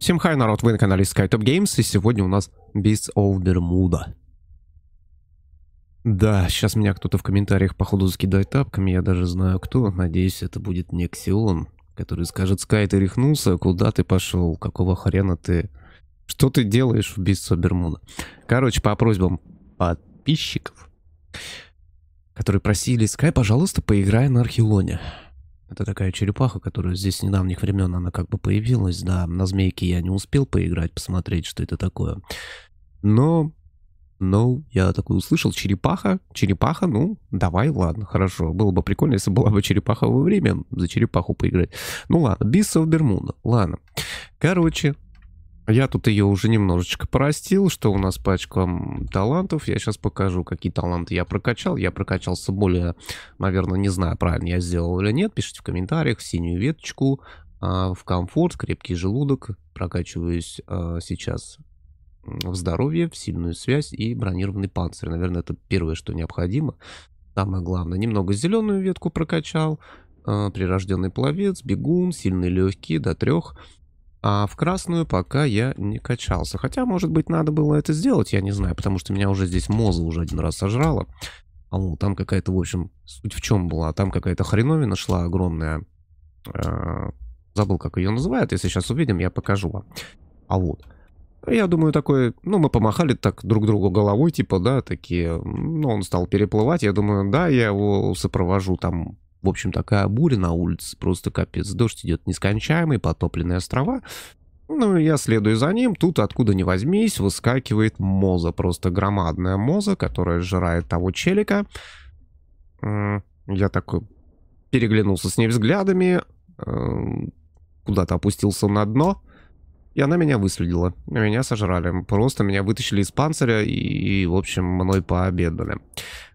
Всем хай, народ, вы на канале SkyTop Games, и сегодня у нас Beast of Bermuda. Да, сейчас меня кто-то в комментариях походу закидает тапками, я даже знаю кто, надеюсь это будет не Ксион, который скажет, Скай, ты рехнулся, куда ты пошел, какого хрена ты, что ты делаешь в Beast of Bermuda? Короче, по просьбам подписчиков, которые просили, Скай, пожалуйста, поиграй на Архилоне. Это такая черепаха, которая здесь с недавних времен она как бы появилась. Да, на змейке я не успел поиграть, посмотреть, что это такое. Но, но я такой услышал, черепаха, черепаха, ну, давай, ладно, хорошо. Было бы прикольно, если была бы черепаха во время за черепаху поиграть. Ну ладно, Beasts of ладно. Короче, а я тут ее уже немножечко простил, что у нас по очкам талантов. Я сейчас покажу, какие таланты я прокачал. Я прокачался более, наверное, не знаю, правильно я сделал или нет. Пишите в комментариях, в синюю веточку, а, в комфорт, крепкий желудок. Прокачиваюсь а, сейчас в здоровье, в сильную связь и бронированный панцирь. Наверное, это первое, что необходимо. Самое главное, немного зеленую ветку прокачал, прирожденный пловец, бегун, сильный легкий до трех, а в красную пока я не качался. Хотя, может быть, надо было это сделать, я не знаю, потому что меня уже здесь моза уже один раз сожрала. А ну там какая-то, в общем, суть в чем была. Там какая-то хреновина шла огромная. Э, забыл, как ее называют. Если сейчас увидим, я покажу вам. А вот. Я думаю, такой, ну, мы помахали так друг другу головой, типа, да, такие, ну, он стал переплывать, я думаю, да, я его сопровожу там в общем, такая буря на улице, просто капец. Дождь идет нескончаемый, потопленные острова. Ну, я следую за ним. Тут, откуда ни возьмись, выскакивает моза. Просто громадная моза, которая жрает того челика. Я такой переглянулся с ней взглядами. Э, куда-то опустился на дно. И она меня выследила. Меня сожрали. Просто меня вытащили из панциря и, в общем, мной пообедали.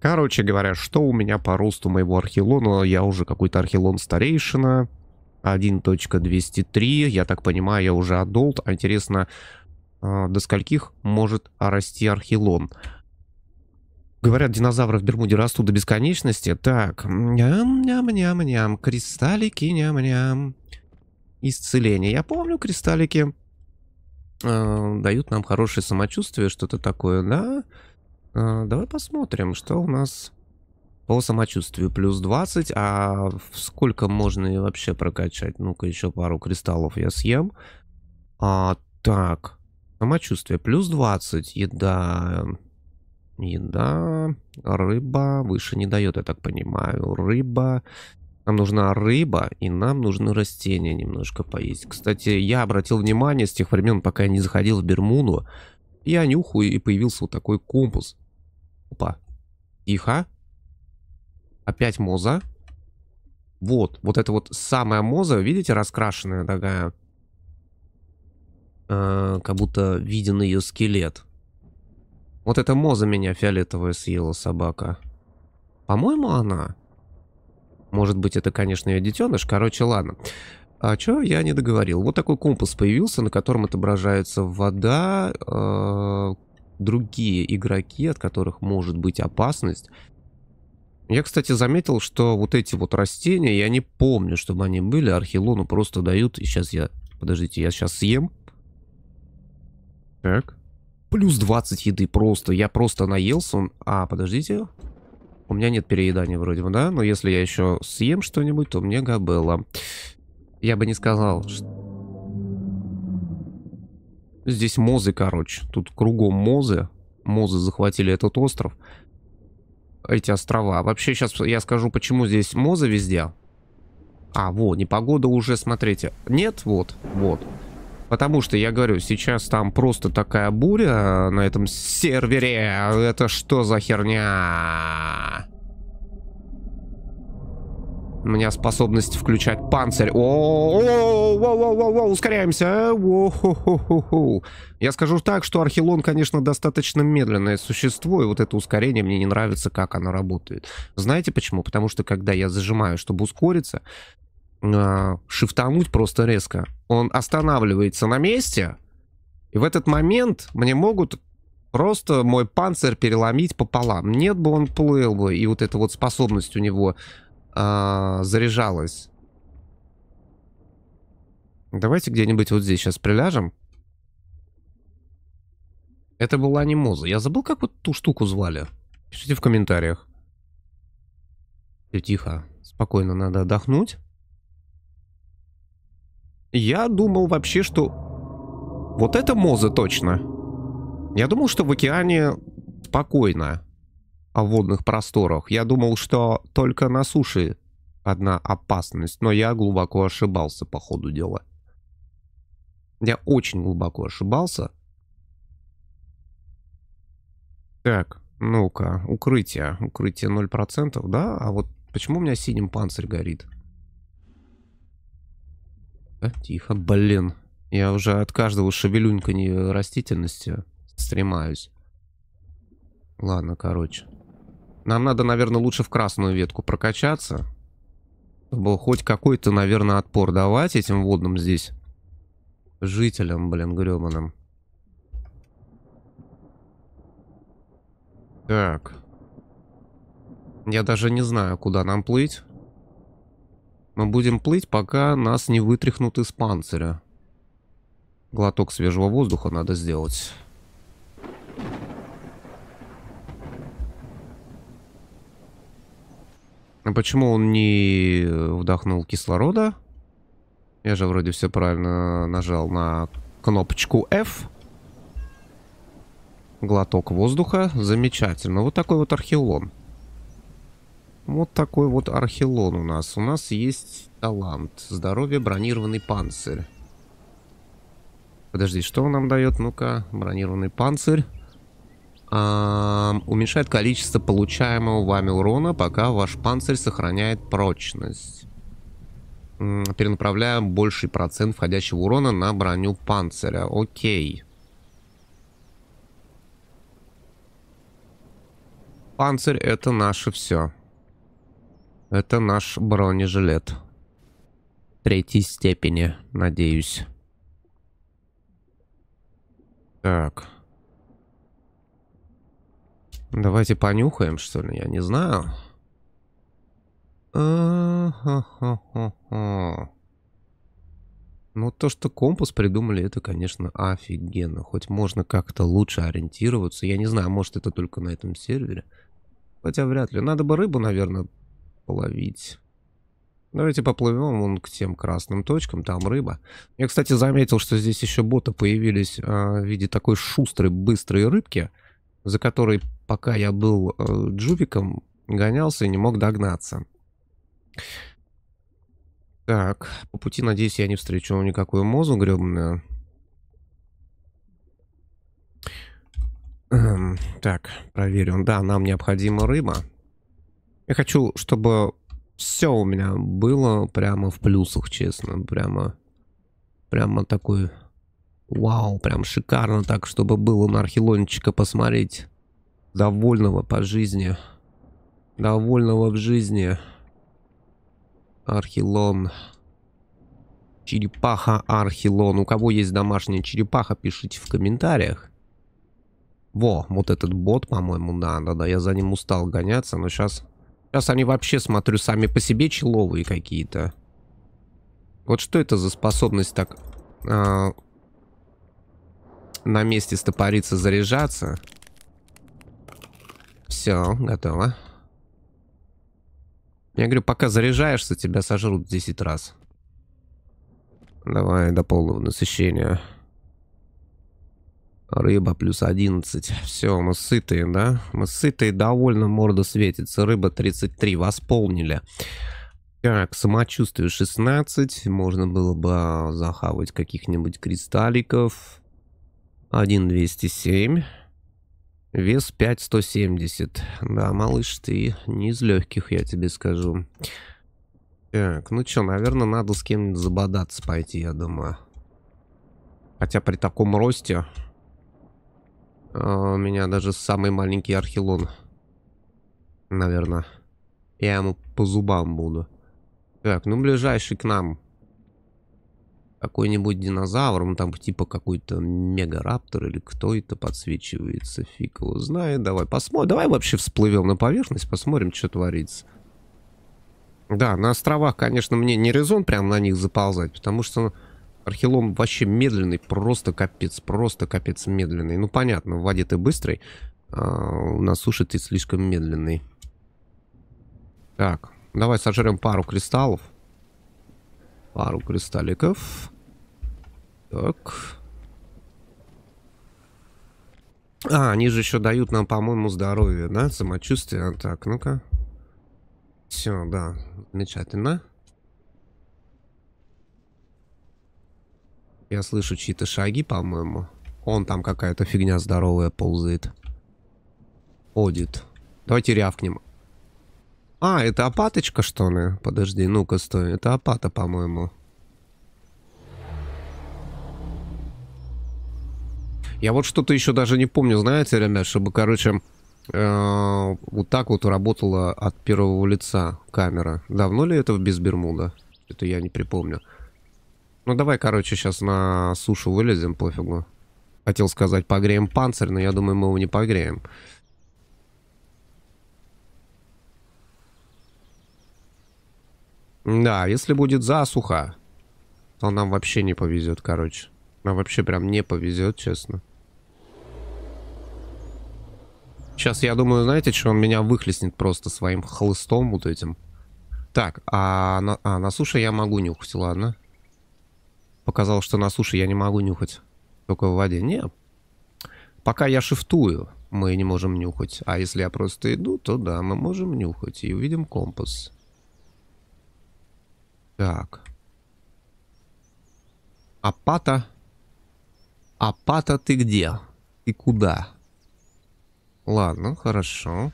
Короче говоря, что у меня по росту моего архилона? Я уже какой-то архилон старейшина. 1.203. Я так понимаю, я уже адолт. А интересно, а, до скольких может расти архилон? Говорят, динозавры в Бермуде растут до бесконечности. Так, ням-ням-ням-ням, кристаллики, ням-ням. Исцеление. Я помню кристаллики. Э, дают нам хорошее самочувствие, что-то такое, да? Э, давай посмотрим, что у нас по самочувствию. Плюс 20, а сколько можно и вообще прокачать? Ну-ка, еще пару кристаллов я съем. А, так, самочувствие. Плюс 20, еда... Еда, рыба выше не дает, я так понимаю. Рыба, нам нужна рыба, и нам нужны растения немножко поесть. Кстати, я обратил внимание с тех времен, пока я не заходил в Бермуну. Я нюхаю, и появился вот такой компас. Опа. Тихо. Опять моза. Вот, вот это вот самая моза, видите, раскрашенная такая. Э, -э как будто виден ее скелет. Вот эта моза меня фиолетовая съела собака. По-моему, она. Может быть, это, конечно, ее детеныш. Короче, ладно. А чё, я не договорил? Вот такой компас появился, на котором отображаются вода, э, другие игроки, от которых может быть опасность. Я, кстати, заметил, что вот эти вот растения, я не помню, чтобы они были, архилону просто дают. И сейчас я... Подождите, я сейчас съем. Так. Плюс 20 еды просто. Я просто наелся. А, подождите. У меня нет переедания вроде бы, да? Но если я еще съем что-нибудь, то мне габелла. Я бы не сказал, что... Здесь мозы, короче. Тут кругом мозы. Мозы захватили этот остров. Эти острова. Вообще, сейчас я скажу, почему здесь мозы везде. А, вот, непогода уже, смотрите. Нет, вот, вот. Потому что, я говорю, сейчас там просто такая буря на этом сервере. Это что за херня? У меня способность включать панцирь. О, ускоряемся. Я скажу так, что Архилон, конечно, достаточно медленное существо, и вот это ускорение мне не нравится, как оно работает. Знаете почему? Потому что когда я зажимаю, чтобы ускориться, а, шифтануть просто резко, он останавливается на месте, и в этот момент мне могут просто мой панцирь переломить пополам. Нет бы он плыл бы, и вот эта вот способность у него а, заряжалось. Давайте где-нибудь вот здесь сейчас приляжем. Это была не муза. Я забыл, как вот ту штуку звали. Пишите в комментариях. Все тихо. Спокойно надо отдохнуть. Я думал вообще, что... Вот это моза точно. Я думал, что в океане спокойно о водных просторах. Я думал, что только на суше одна опасность, но я глубоко ошибался по ходу дела. Я очень глубоко ошибался. Так, ну-ка, укрытие. Укрытие 0%, да? А вот почему у меня синим панцирь горит? Да, тихо, блин. Я уже от каждого шевелюнька не растительности стремаюсь. Ладно, короче. Нам надо, наверное, лучше в красную ветку прокачаться. Чтобы хоть какой-то, наверное, отпор давать этим водным здесь. Жителям, блин, грёбаным. Так. Я даже не знаю, куда нам плыть. Мы будем плыть, пока нас не вытряхнут из панциря. Глоток свежего воздуха надо сделать. А почему он не вдохнул кислорода? Я же вроде все правильно нажал на кнопочку F. Глоток воздуха. Замечательно. Вот такой вот архилон. Вот такой вот архилон у нас. У нас есть талант. Здоровье, бронированный панцирь. Подожди, что он нам дает? Ну-ка, бронированный панцирь уменьшает количество получаемого вами урона, пока ваш панцирь сохраняет прочность. Перенаправляя больший процент входящего урона на броню панциря. Окей. Панцирь это наше все. Это наш бронежилет. Третьей степени, надеюсь. Так. Давайте понюхаем, что ли, я не знаю. ну, то, что компас придумали, это, конечно, офигенно. Хоть можно как-то лучше ориентироваться. Я не знаю, может, это только на этом сервере. Хотя вряд ли. Надо бы рыбу, наверное, половить. Давайте поплывем вон к тем красным точкам, там рыба. Я, кстати, заметил, что здесь еще боты появились э, в виде такой шустрой, быстрой рыбки за которой, пока я был э, джубиком, гонялся и не мог догнаться. Так, по пути, надеюсь, я не встречу никакую мозу гребную. Эм, так, проверим. Да, нам необходима рыба. Я хочу, чтобы все у меня было прямо в плюсах, честно. Прямо, прямо такой Вау, прям шикарно так, чтобы было на архилончика посмотреть. Довольного по жизни. Довольного в жизни. Архилон. Черепаха Архилон. У кого есть домашняя черепаха, пишите в комментариях. Во, вот этот бот, по-моему, да, да, да. я за ним устал гоняться, но сейчас... Сейчас они вообще, смотрю, сами по себе человые какие-то. Вот что это за способность так... Э, на месте стопориться, заряжаться. Все, готово. Я говорю, пока заряжаешься, тебя сожрут 10 раз. Давай до полного насыщения. Рыба плюс 11. Все, мы сытые, да? Мы сытые, довольно морда светится. Рыба 33, восполнили. Так, самочувствие 16. Можно было бы а, захавать каких-нибудь кристалликов. 1,207. Вес 5,170. Да, малыш, ты не из легких, я тебе скажу. Так, ну что, наверное, надо с кем-нибудь забодаться пойти, я думаю. Хотя при таком росте а, у меня даже самый маленький архилон, наверное. Я ему по зубам буду. Так, ну ближайший к нам какой-нибудь динозавр, ну там типа какой-то мегараптор или кто это подсвечивается, фиг его знает. Давай посмотрим, давай вообще всплывем на поверхность, посмотрим, что творится. Да, на островах, конечно, мне не резон прям на них заползать, потому что архилом вообще медленный, просто капец, просто капец медленный. Ну понятно, в воде ты быстрый, а на суше ты слишком медленный. Так, давай сожрем пару кристаллов пару кристалликов. Так. А, они же еще дают нам, по-моему, здоровье, да? Самочувствие. Так, ну-ка. Все, да. Замечательно. Я слышу чьи-то шаги, по-моему. Он там какая-то фигня здоровая ползает. Ходит. Давайте рявкнем. А, это опаточка, что ли? Подожди, ну-ка, стой. Это опата, по-моему. Я вот что-то еще даже не помню, знаете, ребят, чтобы, короче, э -э вот так вот работала от первого лица камера. Давно ли это в Безбермуда? Это я не припомню. Ну, давай, короче, сейчас на сушу вылезем, пофигу. Хотел сказать, погреем панцирь, но я думаю, мы его не погреем. Да, если будет засуха, то нам вообще не повезет, короче. Нам вообще прям не повезет, честно. Сейчас, я думаю, знаете, что он меня выхлестнет просто своим хлыстом вот этим. Так, а на, а на суше я могу нюхать, ладно. Показал, что на суше я не могу нюхать. Только в воде. Не. Пока я шифтую, мы не можем нюхать. А если я просто иду, то да, мы можем нюхать. И увидим компас. Так. Апата. Апата ты где? Ты куда? Ладно, хорошо.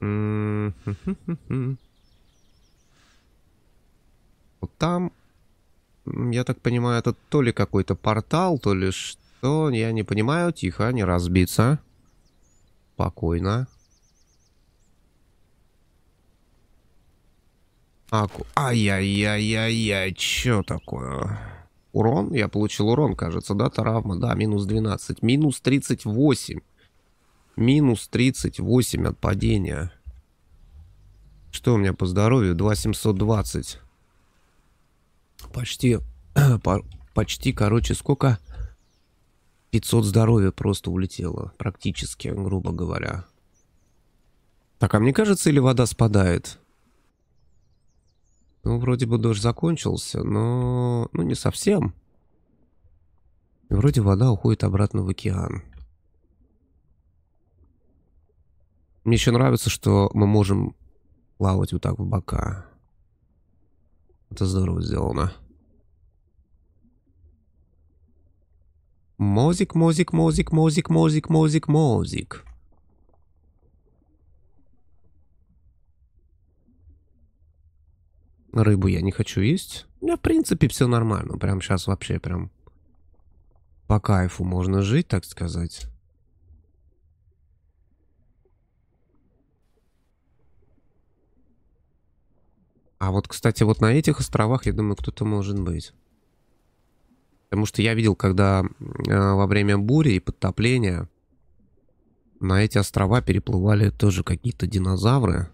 Вот там, я так понимаю, это то ли какой-то портал, то ли что, я не понимаю. Тихо, не разбиться. Спокойно. Аку. Ай-яй-яй-яй-яй, чё такое? Урон? Я получил урон, кажется, да, травма? Да, минус 12. Минус 38. Минус 38 от падения. Что у меня по здоровью? 2720. Почти, по, почти, короче, сколько? 500 здоровья просто улетело, практически, грубо говоря. Так, а мне кажется, или вода спадает? Ну, вроде бы дождь закончился, но... Ну, не совсем. вроде вода уходит обратно в океан. Мне еще нравится, что мы можем плавать вот так в бока. Это здорово сделано. Мозик, мозик, мозик, мозик, мозик, мозик, мозик. Рыбу я не хочу есть. У меня, в принципе, все нормально. Прям сейчас вообще прям по кайфу можно жить, так сказать. А вот, кстати, вот на этих островах, я думаю, кто-то может быть. Потому что я видел, когда э, во время бури и подтопления на эти острова переплывали тоже какие-то динозавры.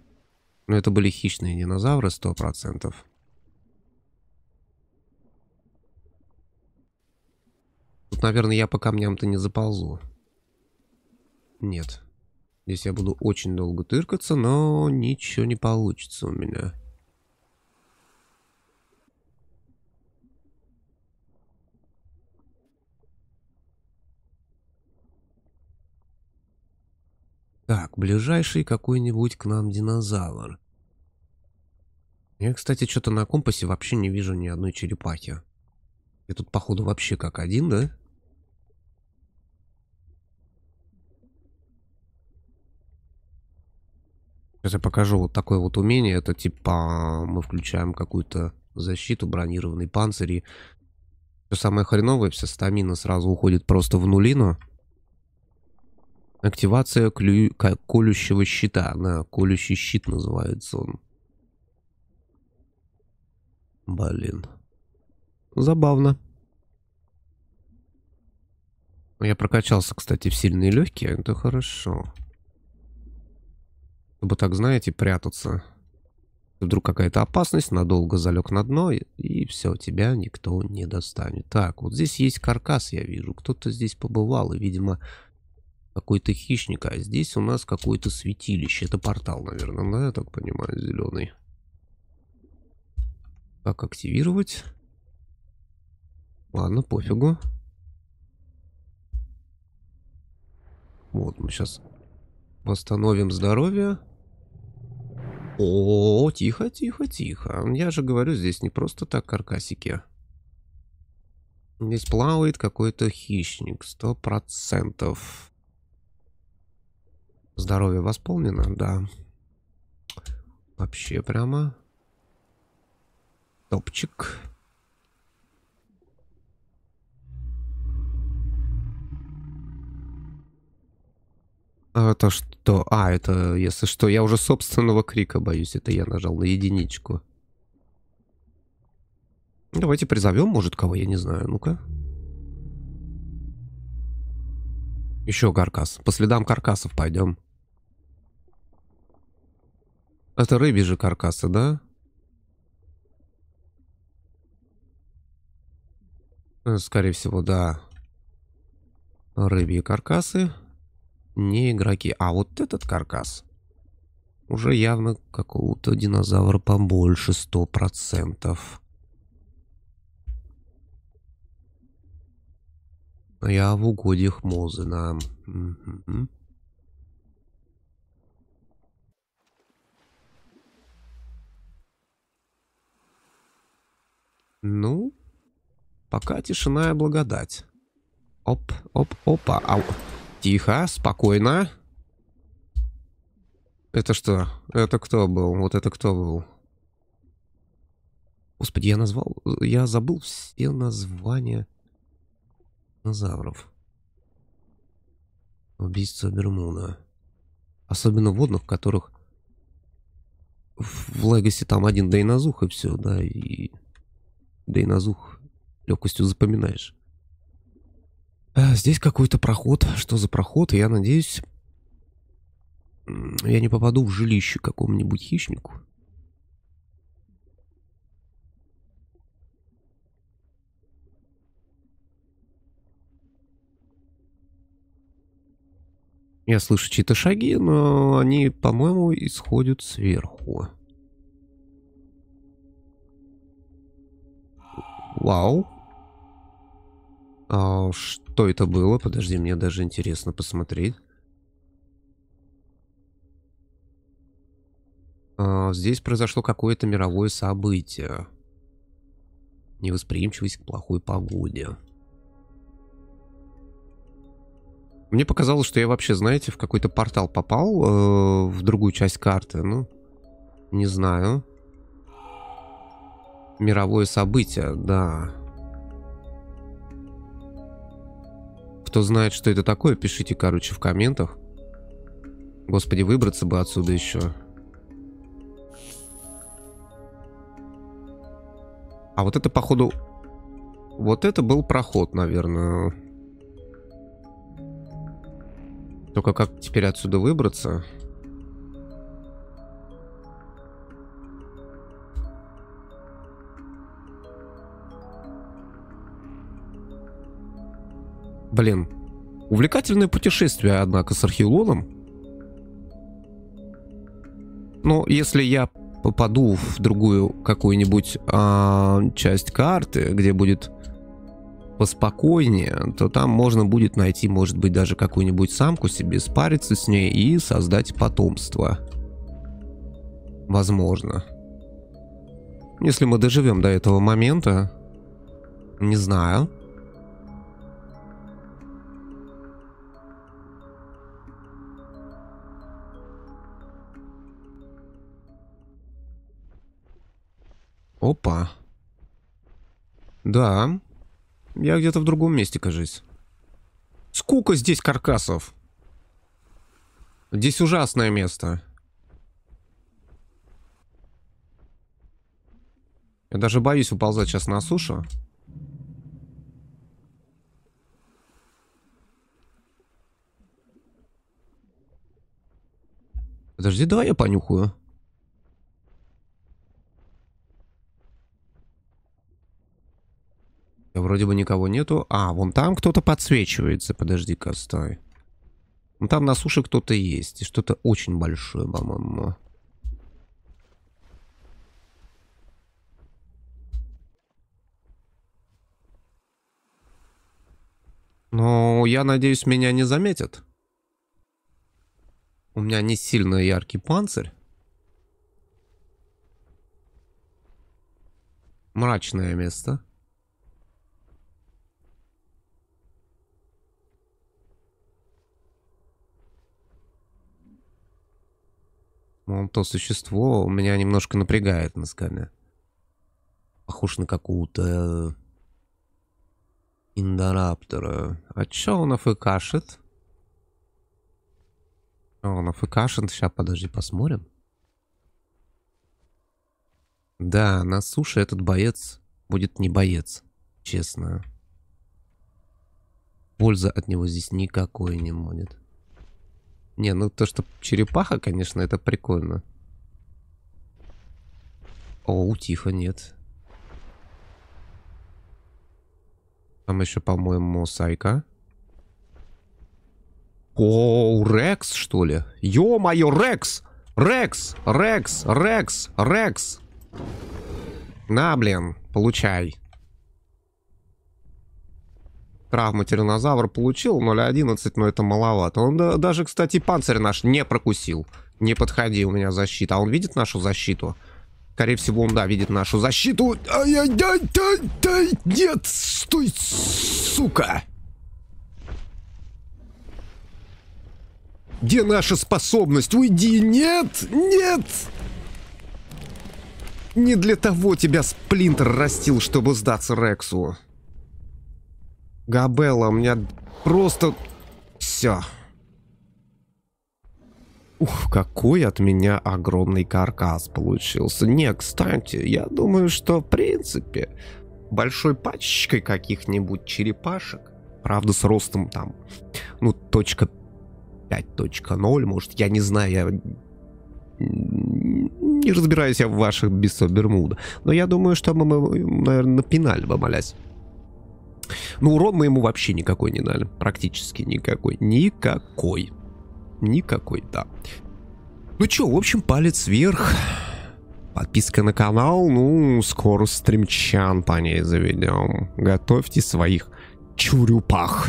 Но это были хищные динозавры, сто процентов. Тут, наверное, я по камням-то не заползу. Нет. Здесь я буду очень долго тыркаться, но ничего не получится у меня. Так, ближайший какой-нибудь к нам динозавр. Я, кстати, что-то на компасе вообще не вижу ни одной черепахи. Я тут, походу, вообще как один, да? Сейчас я покажу вот такое вот умение. Это типа мы включаем какую-то защиту, бронированный панцирь. И... Все самое хреновое, вся стамина сразу уходит просто в нулину. Активация клю... колющего щита. Да, колющий щит называется он. Блин. Забавно. Я прокачался, кстати, в сильные легкие. Это хорошо. Чтобы так, знаете, прятаться. Вдруг какая-то опасность, надолго залег на дно, и, и все, тебя никто не достанет. Так, вот здесь есть каркас, я вижу. Кто-то здесь побывал, и, видимо, какой-то хищник, а здесь у нас какое-то святилище. Это портал, наверное, да, я так понимаю, зеленый. Как активировать? Ладно, пофигу. Вот, мы сейчас восстановим здоровье. О, тихо, тихо, тихо. Я же говорю, здесь не просто так каркасики. Здесь плавает какой-то хищник, сто процентов. Здоровье восполнено, да. Вообще прямо топчик. Это а что? А, это, если что, я уже собственного крика боюсь. Это я нажал на единичку. Давайте призовем, может, кого, я не знаю. Ну-ка. Еще каркас. По следам каркасов пойдем. Это рыбий же каркаса, да? Э, скорее всего, да. Рыбьи каркасы. Не игроки. А вот этот каркас. Уже явно какого-то динозавра побольше, сто процентов. А я в угодьях Мозена. Угу. Ну, пока тишина и благодать. Оп, оп, опа. Ау. Тихо, спокойно. Это что? Это кто был? Вот это кто был? Господи, я назвал... Я забыл все названия динозавров. Убийство Бермуна. Особенно водных, которых в Легасе там один дайнозух и все, да, и да и на зух легкостью запоминаешь. А, здесь какой-то проход. Что за проход? Я надеюсь, я не попаду в жилище какому-нибудь хищнику. Я слышу чьи-то шаги, но они, по-моему, исходят сверху. Вау. А что это было? Подожди, мне даже интересно посмотреть. А, здесь произошло какое-то мировое событие. Невосприимчивость к плохой погоде. Мне показалось, что я вообще, знаете, в какой-то портал попал, э, в другую часть карты. Ну, не знаю мировое событие, да. Кто знает, что это такое, пишите, короче, в комментах. Господи, выбраться бы отсюда еще. А вот это, походу... Вот это был проход, наверное. Только как теперь отсюда выбраться? Блин, увлекательное путешествие, однако, с археололом. Но ну, если я попаду в другую какую-нибудь э, часть карты, где будет поспокойнее, то там можно будет найти, может быть, даже какую-нибудь самку себе, спариться с ней и создать потомство. Возможно. Если мы доживем до этого момента, не знаю. Опа. Да. Я где-то в другом месте, кажись. Сколько здесь каркасов? Здесь ужасное место. Я даже боюсь уползать сейчас на сушу. Подожди, давай я понюхаю. Вроде бы никого нету. А, вон там кто-то подсвечивается. Подожди-ка, стой. Вон ну, там на суше кто-то есть. И что-то очень большое, по-моему. Ну, я надеюсь, меня не заметят. У меня не сильно яркий панцирь. Мрачное место. ну, то существо меня немножко напрягает мозгами. Похож на какую-то э, индораптора. А чё он афыкашит? Он афыкашит. Сейчас, подожди, посмотрим. Да, на суше этот боец будет не боец, честно. Польза от него здесь никакой не будет. Не, ну то, что черепаха, конечно, это прикольно. Оу, тихо, нет. Там еще, по-моему, Сайка. Оу, Рекс, что ли? Ё-моё, Рекс! Рекс! Рекс! Рекс! Рекс! На, блин, получай. Травму тиранозавр получил 0.11, но это маловато. Он да, даже, кстати, панцирь наш не прокусил. Не подходи, у меня защита. А он видит нашу защиту? Скорее всего, он, да, видит нашу защиту. Ай-яй-яй-яй-яй! Нет! Стой, сука! Где наша способность? Уйди! Нет! Нет! Не для того тебя Сплинтер растил, чтобы сдаться Рексу. Габелла, у меня просто... Все. Ух, какой от меня огромный каркас получился. Не, кстати, я думаю, что в принципе большой пачечкой каких-нибудь черепашек, правда с ростом там, ну, точка 5.0, может, я не знаю, я не разбираюсь я в ваших бисо Бермуда, но я думаю, что мы, наверное, напинали бы, молясь. Ну, урон мы ему вообще никакой не дали. Практически никакой. Никакой. Никакой, да. Ну чё, в общем, палец вверх. Подписка на канал. Ну, скоро стримчан по ней заведем. Готовьте своих чурюпах.